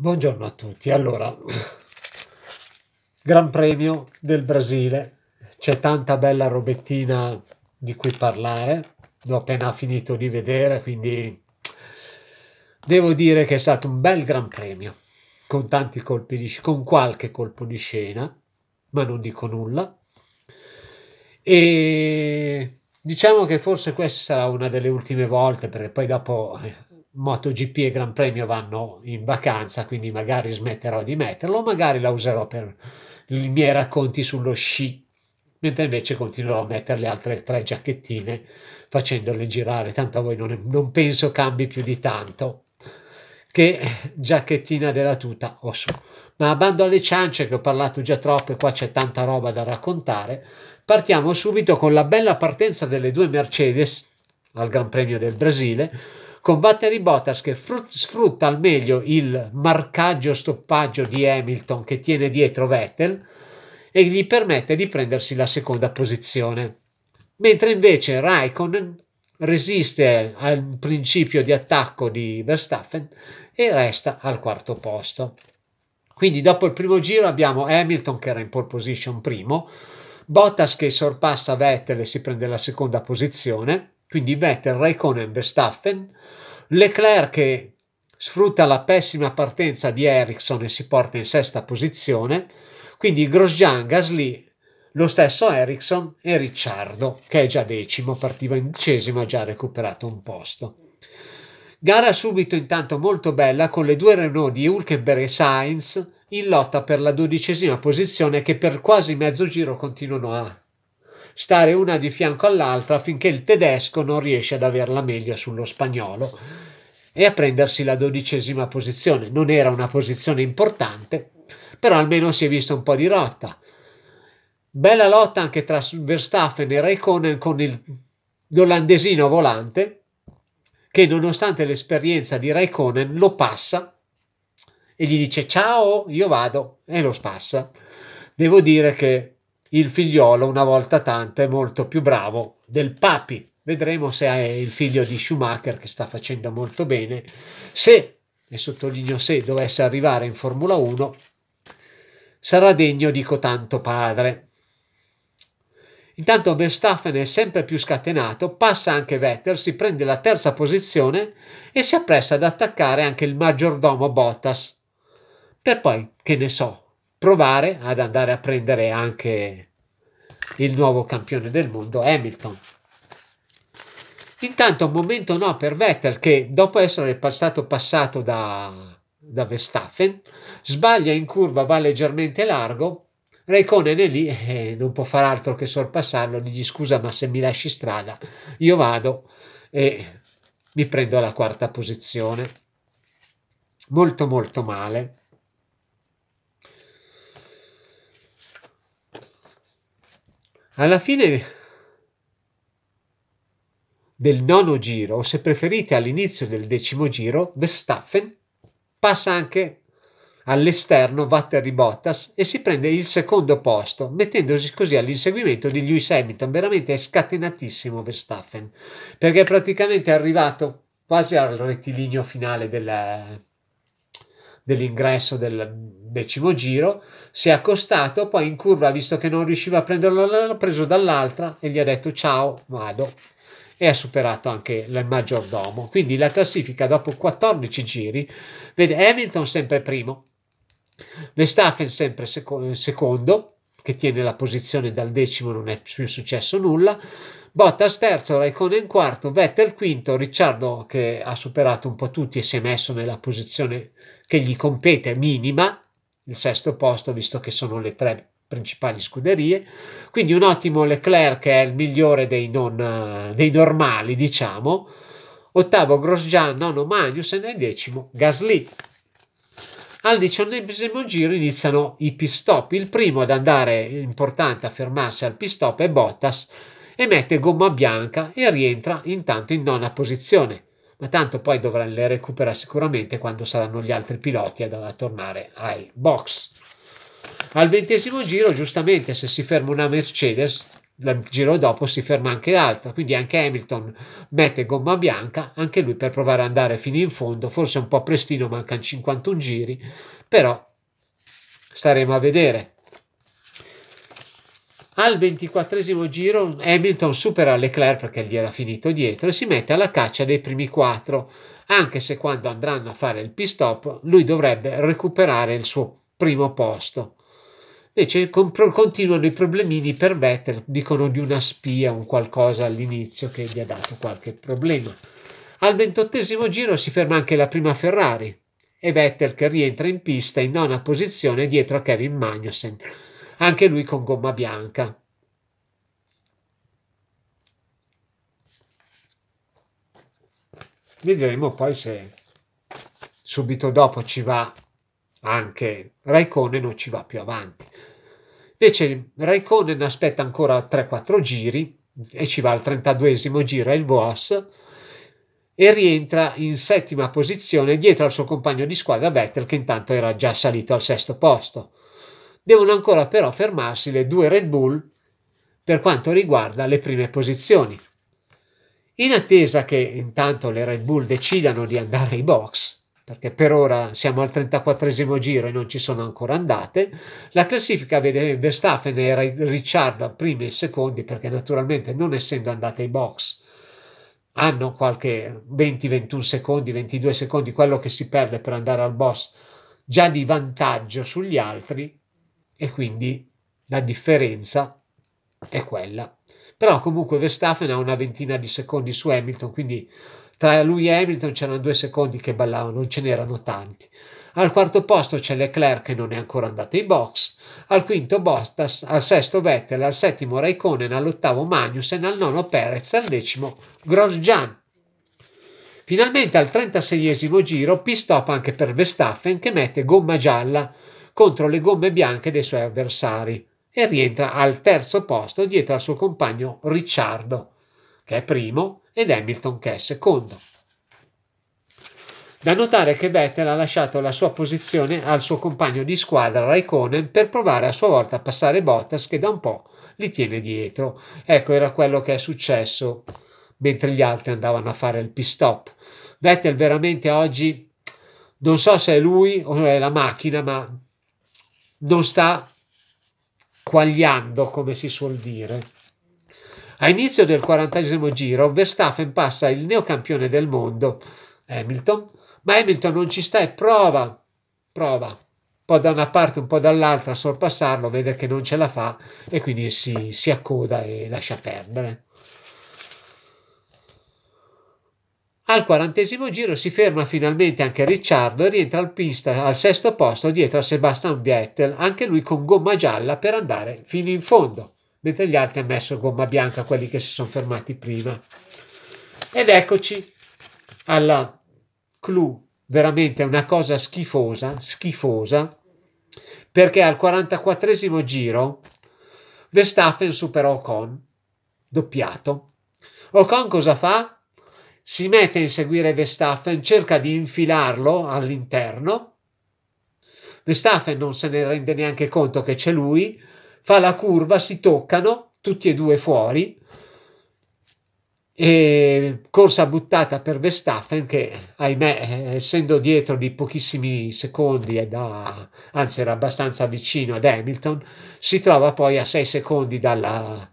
Buongiorno a tutti. Allora, Gran Premio del Brasile, c'è tanta bella robettina di cui parlare, l'ho appena finito di vedere, quindi devo dire che è stato un bel Gran Premio, con tanti colpi di con qualche colpo di scena, ma non dico nulla. E diciamo che forse questa sarà una delle ultime volte, perché poi dopo eh, MotoGP e Gran Premio vanno in vacanza, quindi magari smetterò di metterlo, magari la userò per i miei racconti sullo sci, mentre invece continuerò a mettere le altre tre giacchettine facendole girare, tanto a voi non, è, non penso cambi più di tanto che giacchettina della tuta ho su. Ma bando alle ciance che ho parlato già troppo e qua c'è tanta roba da raccontare, partiamo subito con la bella partenza delle due Mercedes al Gran Premio del Brasile, con Valtteri Bottas che sfrutta al meglio il marcaggio stoppaggio di Hamilton che tiene dietro Vettel e gli permette di prendersi la seconda posizione. Mentre invece Raikkonen resiste al principio di attacco di Verstappen e resta al quarto posto. Quindi dopo il primo giro abbiamo Hamilton che era in pole position primo, Bottas che sorpassa Vettel e si prende la seconda posizione, quindi Vettel, Raikkonen, Verstappen, Leclerc che sfrutta la pessima partenza di Ericsson e si porta in sesta posizione, quindi Grosjean, Gasly, lo stesso Ericsson e Ricciardo, che è già decimo, partiva in decimo, ha già recuperato un posto. Gara subito intanto molto bella con le due Renault di Hulkenberg e Sainz in lotta per la dodicesima posizione che per quasi mezzo giro continuano a stare una di fianco all'altra finché il tedesco non riesce ad averla meglio sullo spagnolo e a prendersi la dodicesima posizione. Non era una posizione importante, però almeno si è vista un po' di rotta. Bella lotta anche tra Verstappen e Raikkonen con il, l'olandesino volante che nonostante l'esperienza di Raikkonen lo passa e gli dice ciao, io vado e lo spassa. Devo dire che il figliolo una volta tanto è molto più bravo del papi. Vedremo se è il figlio di Schumacher che sta facendo molto bene. Se, e sottolineo se, dovesse arrivare in Formula 1, sarà degno di cotanto padre. Intanto Verstappen è sempre più scatenato, passa anche Vettel, si prende la terza posizione e si appressa ad attaccare anche il maggiordomo Bottas. Per poi, che ne so, provare ad andare a prendere anche il nuovo campione del mondo Hamilton. Intanto un momento no per Vettel che dopo essere passato passato da, da Verstappen sbaglia in curva, va leggermente largo, Raikkonen è lì e eh, non può far altro che sorpassarlo, gli dice scusa ma se mi lasci strada io vado e mi prendo la quarta posizione. Molto molto male. alla fine del nono giro, o se preferite all'inizio del decimo giro, Verstappen passa anche all'esterno Valtteri Bottas e si prende il secondo posto, mettendosi così all'inseguimento di Lewis Hamilton. Veramente è scatenatissimo Verstappen, perché è praticamente arrivato quasi al rettilineo finale della, dell'ingresso del decimo giro, si è accostato, poi in curva ha visto che non riusciva a prenderlo, l'ha preso dall'altra e gli ha detto ciao, vado. E ha superato anche il maggiordomo. Quindi la classifica dopo 14 giri vede Hamilton sempre primo, Verstappen sempre secondo, che tiene la posizione dal decimo, non è più successo nulla. Bottas terzo, Raikkonen quarto, Vettel quinto, Ricciardo che ha superato un po' tutti e si è messo nella posizione che gli compete minima, il sesto posto visto che sono le tre principali scuderie, quindi un ottimo Leclerc che è il migliore dei, non, eh, dei normali diciamo, ottavo Grosjean, nono Magnussen e decimo Gasly. Al diciannovesimo giro iniziano i pit stop. Il primo ad andare importante a fermarsi al pit stop è Bottas e mette gomma bianca e rientra intanto in nona posizione ma tanto poi dovrà le recuperare sicuramente quando saranno gli altri piloti ad tornare ai box. Al ventesimo giro, giustamente, se si ferma una Mercedes, il giro dopo si ferma anche l'altra, quindi anche Hamilton mette gomma bianca, anche lui per provare ad andare fino in fondo, forse un po' prestino, mancano 51 giri, però staremo a vedere. Al ventiquattresimo giro Hamilton supera Leclerc perché gli era finito dietro e si mette alla caccia dei primi quattro, anche se quando andranno a fare il pit stop lui dovrebbe recuperare il suo primo posto. Invece continuano i problemini per Vettel, dicono di una spia, un qualcosa all'inizio che gli ha dato qualche problema. Al ventottesimo giro si ferma anche la prima Ferrari e Vettel che rientra in pista in nona posizione dietro a Kevin Magnussen anche lui con gomma bianca. Vedremo poi se subito dopo ci va anche Raikkonen o ci va più avanti. Invece Raikkonen aspetta ancora 3-4 giri e ci va al 32 esimo giro il Boas e rientra in settima posizione dietro al suo compagno di squadra Vettel che intanto era già salito al sesto posto. Devono ancora però fermarsi le due Red Bull per quanto riguarda le prime posizioni. In attesa che intanto le Red Bull decidano di andare ai box, perché per ora siamo al 34 giro e non ci sono ancora andate, la classifica vede Verstappen e Ricciardo primi e secondi perché naturalmente non essendo andate ai box hanno qualche 20-21 secondi, 22 secondi, quello che si perde per andare al box già di vantaggio sugli altri e quindi la differenza è quella. Però comunque Verstappen ha una ventina di secondi su Hamilton, quindi tra lui e Hamilton c'erano due secondi che ballavano, non ce n'erano tanti. Al quarto posto c'è Leclerc che non è ancora andato in box, al quinto Bottas, al sesto Vettel, al settimo Raikkonen, all'ottavo Magnussen, al nono Perez, al decimo Grosjean. Finalmente al 36esimo giro pit stop anche per Verstappen che mette gomma gialla contro le gomme bianche dei suoi avversari e rientra al terzo posto dietro al suo compagno Ricciardo, che è primo, ed Hamilton che è secondo. Da notare che Vettel ha lasciato la sua posizione al suo compagno di squadra Raikkonen per provare a sua volta a passare Bottas che da un po' li tiene dietro. Ecco, era quello che è successo mentre gli altri andavano a fare il pit stop. Vettel veramente oggi non so se è lui o è la macchina, ma non sta quagliando, come si suol dire. A inizio del 40 giro, Verstappen passa il neocampione del mondo, Hamilton, ma Hamilton non ci sta e prova, prova, un po' da una parte, un po' dall'altra a sorpassarlo, vede che non ce la fa e quindi si, si accoda e lascia perdere. Al quarantesimo giro si ferma finalmente anche Ricciardo e rientra al pista al sesto posto dietro a Sebastian Vettel, anche lui con gomma gialla per andare fino in fondo, mentre gli altri hanno messo gomma bianca quelli che si sono fermati prima. Ed eccoci alla clou, veramente una cosa schifosa, schifosa, perché al 44 giro Verstappen supera Ocon, doppiato. Ocon cosa fa? si mette a inseguire Verstappen, cerca di infilarlo all'interno. Verstappen non se ne rende neanche conto che c'è lui, fa la curva, si toccano, tutti e due fuori. E corsa buttata per Verstappen che, ahimè, essendo dietro di pochissimi secondi, da, anzi era abbastanza vicino ad Hamilton, si trova poi a 6 secondi dalla,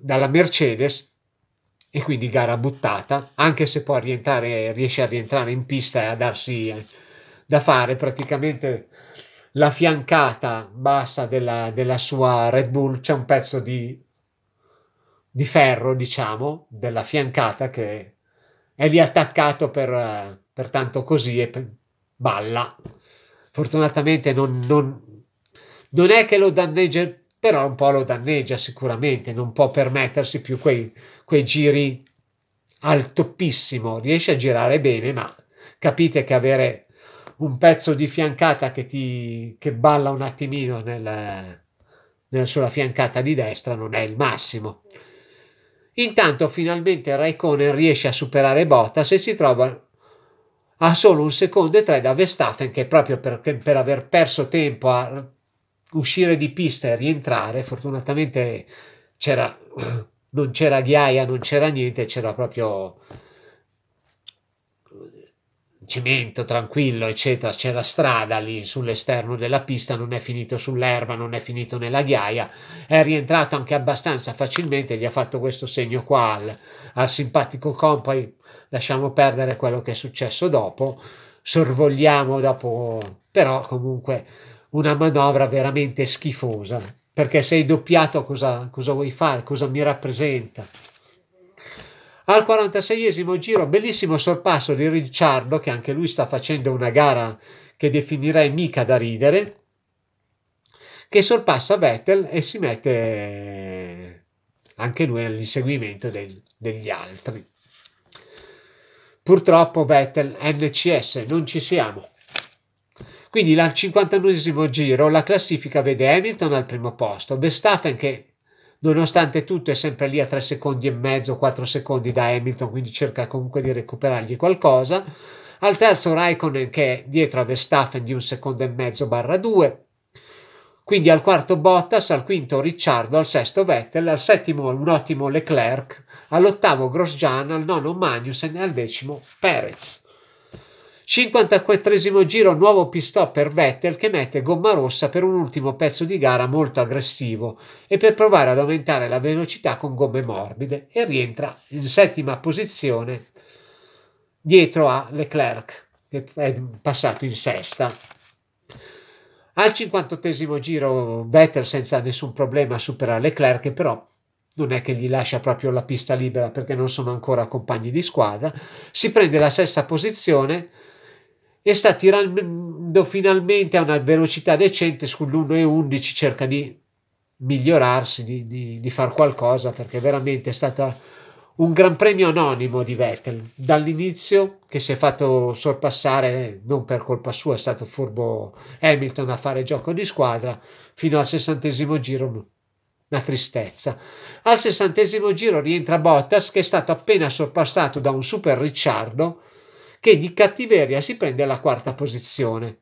dalla Mercedes e quindi gara buttata, anche se poi riesce a rientrare in pista e a darsi eh, da fare praticamente la fiancata bassa della, della sua Red Bull, c'è un pezzo di, di, ferro, diciamo, della fiancata che è lì attaccato per, per tanto così e per, balla. Fortunatamente non, non, non è che lo danneggia però un po' lo danneggia sicuramente, non può permettersi più quei, quei giri al toppissimo, riesce a girare bene, ma capite che avere un pezzo di fiancata che ti che balla un attimino nel, nella sulla fiancata di destra non è il massimo. Intanto finalmente Raikkonen riesce a superare Bottas e si trova a solo un secondo e tre da Verstappen che proprio per, per aver perso tempo a uscire di pista e rientrare, fortunatamente c'era, non c'era ghiaia, non c'era niente, c'era proprio cemento tranquillo, eccetera, c'era strada lì sull'esterno della pista, non è finito sull'erba, non è finito nella ghiaia, è rientrato anche abbastanza facilmente, gli ha fatto questo segno qua al, al simpatico compagno, lasciamo perdere quello che è successo dopo, sorvogliamo dopo, però comunque una manovra veramente schifosa, perché sei doppiato cosa, cosa vuoi fare, cosa mi rappresenta. Al 46esimo giro, bellissimo sorpasso di Ricciardo, che anche lui sta facendo una gara che definirei mica da ridere, che sorpassa Vettel e si mette anche lui all'inseguimento del, degli altri. Purtroppo Vettel NCS, non ci siamo. Quindi al 52 giro la classifica vede Hamilton al primo posto, Verstappen che nonostante tutto è sempre lì a 3 secondi e mezzo, 4 secondi da Hamilton, quindi cerca comunque di recuperargli qualcosa. Al terzo Raikkonen che è dietro a Verstappen di un secondo e mezzo barra 2. Quindi al quarto Bottas, al quinto Ricciardo, al sesto Vettel, al settimo un ottimo Leclerc, all'ottavo Grosjean, al nono Magnussen e al decimo Perez. 54 giro, nuovo pit per Vettel che mette gomma rossa per un ultimo pezzo di gara molto aggressivo e per provare ad aumentare la velocità con gomme morbide e rientra in settima posizione dietro a Leclerc che è passato in sesta. Al 58 giro Vettel senza nessun problema supera Leclerc che però non è che gli lascia proprio la pista libera perché non sono ancora compagni di squadra, si prende la sesta posizione e sta tirando finalmente a una velocità decente sull'1.11 cerca di migliorarsi di, di, di far qualcosa perché veramente è stato un gran premio anonimo di Vettel dall'inizio che si è fatto sorpassare non per colpa sua è stato furbo Hamilton a fare gioco di squadra fino al sessantesimo giro una tristezza al sessantesimo giro rientra Bottas che è stato appena sorpassato da un super Ricciardo che di cattiveria si prende la quarta posizione.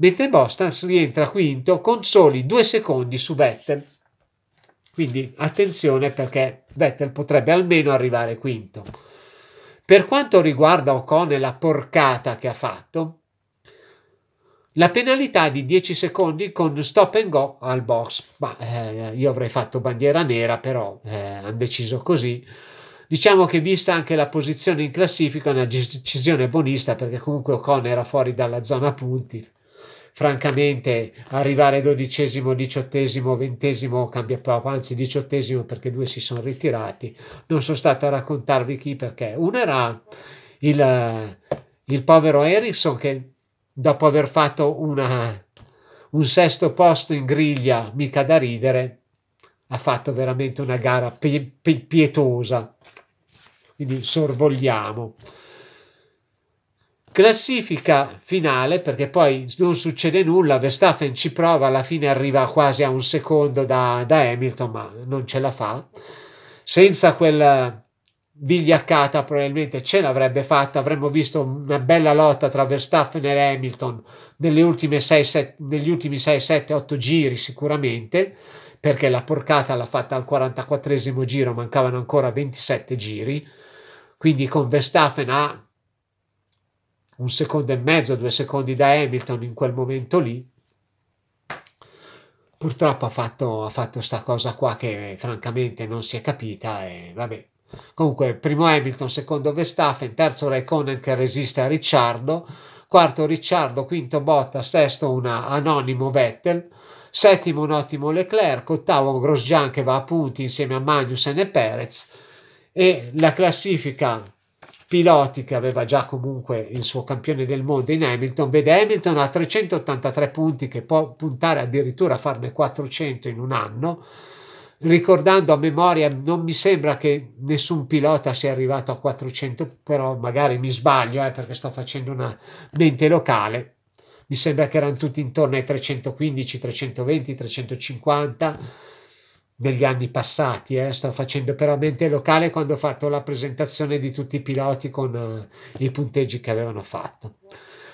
Mentre Boston rientra quinto con soli due secondi su Vettel. Quindi attenzione perché Vettel potrebbe almeno arrivare quinto. Per quanto riguarda Ocon e la porcata che ha fatto, la penalità di 10 secondi con stop and go al box. Ma eh, io avrei fatto bandiera nera, però eh, hanno deciso così. Diciamo che vista anche la posizione in classifica è una decisione buonista perché comunque Ocon era fuori dalla zona punti. Francamente arrivare dodicesimo, diciottesimo, ventesimo cambia poco, anzi diciottesimo perché due si sono ritirati. Non sono stato a raccontarvi chi perché. Uno era il, il povero Ericsson che dopo aver fatto una, un sesto posto in griglia, mica da ridere, ha fatto veramente una gara pietosa quindi sorvogliamo. Classifica finale, perché poi non succede nulla, Verstappen ci prova, alla fine arriva quasi a un secondo da, da Hamilton, ma non ce la fa. Senza quella vigliaccata probabilmente ce l'avrebbe fatta, avremmo visto una bella lotta tra Verstappen e Hamilton negli ultimi 6-7-8 giri sicuramente, perché la porcata l'ha fatta al 44 giro, mancavano ancora 27 giri quindi con Verstappen a un secondo e mezzo, due secondi da Hamilton in quel momento lì, purtroppo ha fatto, ha fatto sta cosa qua che francamente non si è capita e vabbè. Comunque, primo Hamilton, secondo Verstappen, terzo Raikkonen che resiste a Ricciardo, quarto Ricciardo, quinto Botta, sesto un anonimo Vettel, settimo un ottimo Leclerc, ottavo Grosjean che va a punti insieme a Magnussen e Perez, e la classifica piloti che aveva già comunque il suo campione del mondo in Hamilton, vede Hamilton a 383 punti che può puntare addirittura a farne 400 in un anno. Ricordando a memoria, non mi sembra che nessun pilota sia arrivato a 400, però magari mi sbaglio eh, perché sto facendo una mente locale. Mi sembra che erano tutti intorno ai 315, 320, 350 negli anni passati, eh, sto facendo veramente locale quando ho fatto la presentazione di tutti i piloti con eh, i punteggi che avevano fatto.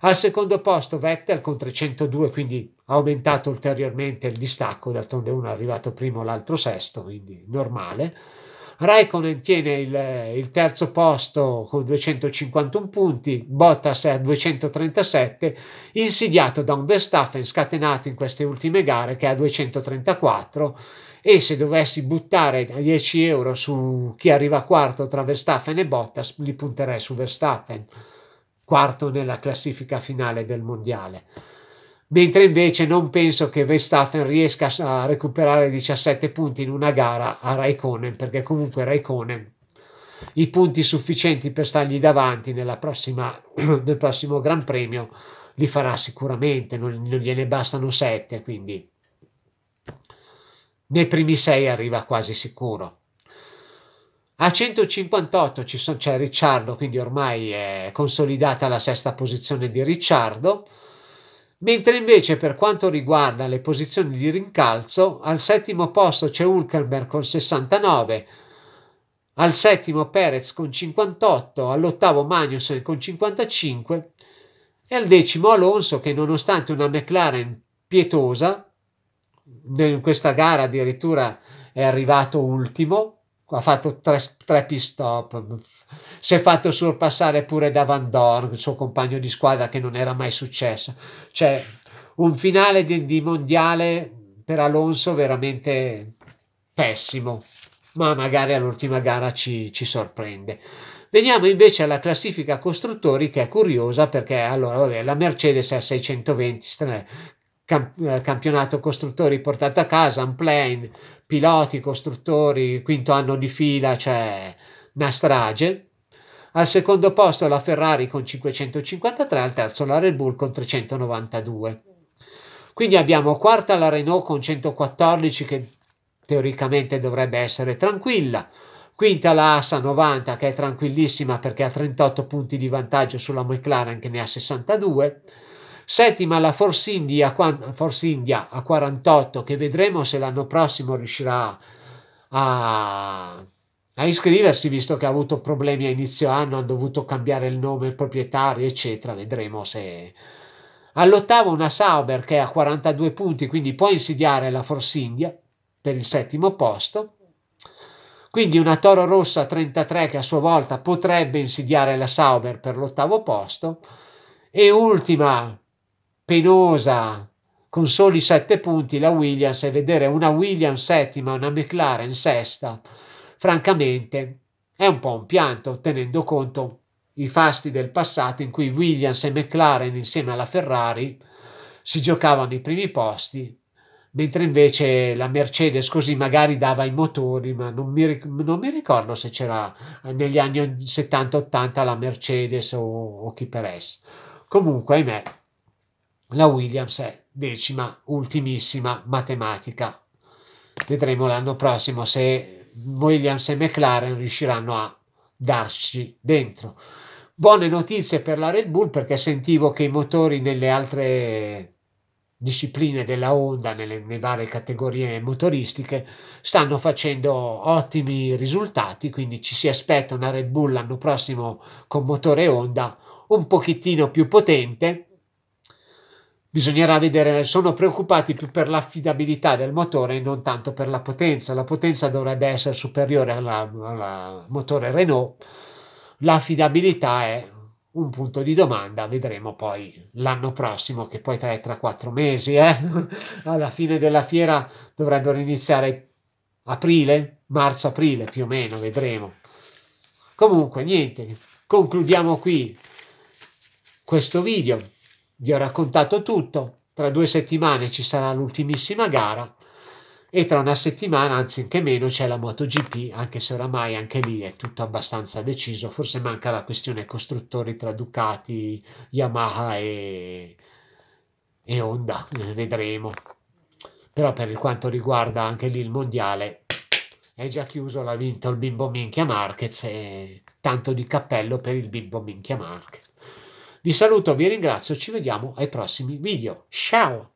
Al secondo posto Vettel con 302, quindi ha aumentato ulteriormente il distacco, d'altronde uno è arrivato primo, l'altro sesto, quindi normale. Raikkonen tiene il, eh, il, terzo posto con 251 punti, Bottas è a 237, insidiato da un Verstappen scatenato in queste ultime gare che è a 234 e se dovessi buttare 10 euro su chi arriva quarto tra Verstappen e Bottas, li punterei su Verstappen, quarto nella classifica finale del mondiale. Mentre invece non penso che Verstappen riesca a recuperare 17 punti in una gara a Raikkonen, perché comunque Raikkonen i punti sufficienti per stargli davanti prossima, nel prossimo Gran Premio li farà sicuramente, non, non gliene bastano 7, quindi nei primi sei arriva quasi sicuro. A 158 c'è Ricciardo, quindi ormai è consolidata la sesta posizione di Ricciardo, mentre invece per quanto riguarda le posizioni di rincalzo, al settimo posto c'è Hulkenberg con 69, al settimo Perez con 58, all'ottavo Magnussen con 55 e al decimo Alonso che nonostante una McLaren pietosa in questa gara addirittura è arrivato ultimo, ha fatto tre, tre pit stop, si è fatto sorpassare pure da Van Dorn, il suo compagno di squadra che non era mai successo. Cioè, un finale di, di mondiale per Alonso veramente pessimo, ma magari all'ultima gara ci, ci sorprende. Veniamo invece alla classifica costruttori che è curiosa perché allora vabbè, la Mercedes è a 620 Camp eh, campionato costruttori portato a casa, unplane, piloti, costruttori, quinto anno di fila, cioè una strage. Al secondo posto la Ferrari con 553, al terzo la Red Bull con 392. Quindi abbiamo quarta la Renault con 114 che teoricamente dovrebbe essere tranquilla. Quinta la ASA 90 che è tranquillissima perché ha 38 punti di vantaggio sulla McLaren che ne ha 62. Settima la Force India, Force India a 48, che vedremo se l'anno prossimo riuscirà a a iscriversi visto che ha avuto problemi a inizio anno, hanno dovuto cambiare il nome, il proprietario, eccetera. Vedremo se. All'ottavo una Sauber che è a 42 punti, quindi può insidiare la Force India per il settimo posto. Quindi una Toro Rossa 33 che a sua volta potrebbe insidiare la Sauber per l'ottavo posto. E ultima penosa con soli sette punti la Williams e vedere una Williams settima, una McLaren sesta, francamente è un po' un pianto tenendo conto i fasti del passato in cui Williams e McLaren insieme alla Ferrari si giocavano i primi posti, mentre invece la Mercedes così magari dava i motori, ma non mi, non mi ricordo se c'era negli anni 70-80 la Mercedes o, o chi per essa. Comunque, ahimè, la Williams è decima, ultimissima matematica. Vedremo l'anno prossimo se Williams e McLaren riusciranno a darci dentro. Buone notizie per la Red Bull perché sentivo che i motori nelle altre discipline della Honda, nelle, nelle varie categorie motoristiche, stanno facendo ottimi risultati, quindi ci si aspetta una Red Bull l'anno prossimo con motore Honda un pochettino più potente bisognerà vedere, sono preoccupati più per l'affidabilità del motore e non tanto per la potenza. La potenza dovrebbe essere superiore al motore Renault, l'affidabilità è un punto di domanda, vedremo poi l'anno prossimo, che poi tra, tra quattro mesi, eh? alla fine della fiera dovrebbero iniziare aprile, marzo-aprile più o meno, vedremo. Comunque, niente, concludiamo qui questo video vi ho raccontato tutto, tra due settimane ci sarà l'ultimissima gara e tra una settimana, anzi anche meno, c'è la MotoGP, anche se oramai anche lì è tutto abbastanza deciso, forse manca la questione costruttori tra Ducati, Yamaha e, e Honda, eh, vedremo. Però per quanto riguarda anche lì il mondiale, è già chiuso, l'ha vinto il bimbo minchia Marquez e eh, tanto di cappello per il bimbo minchia Marquez. Vi saluto, vi ringrazio, ci vediamo ai prossimi video. Ciao!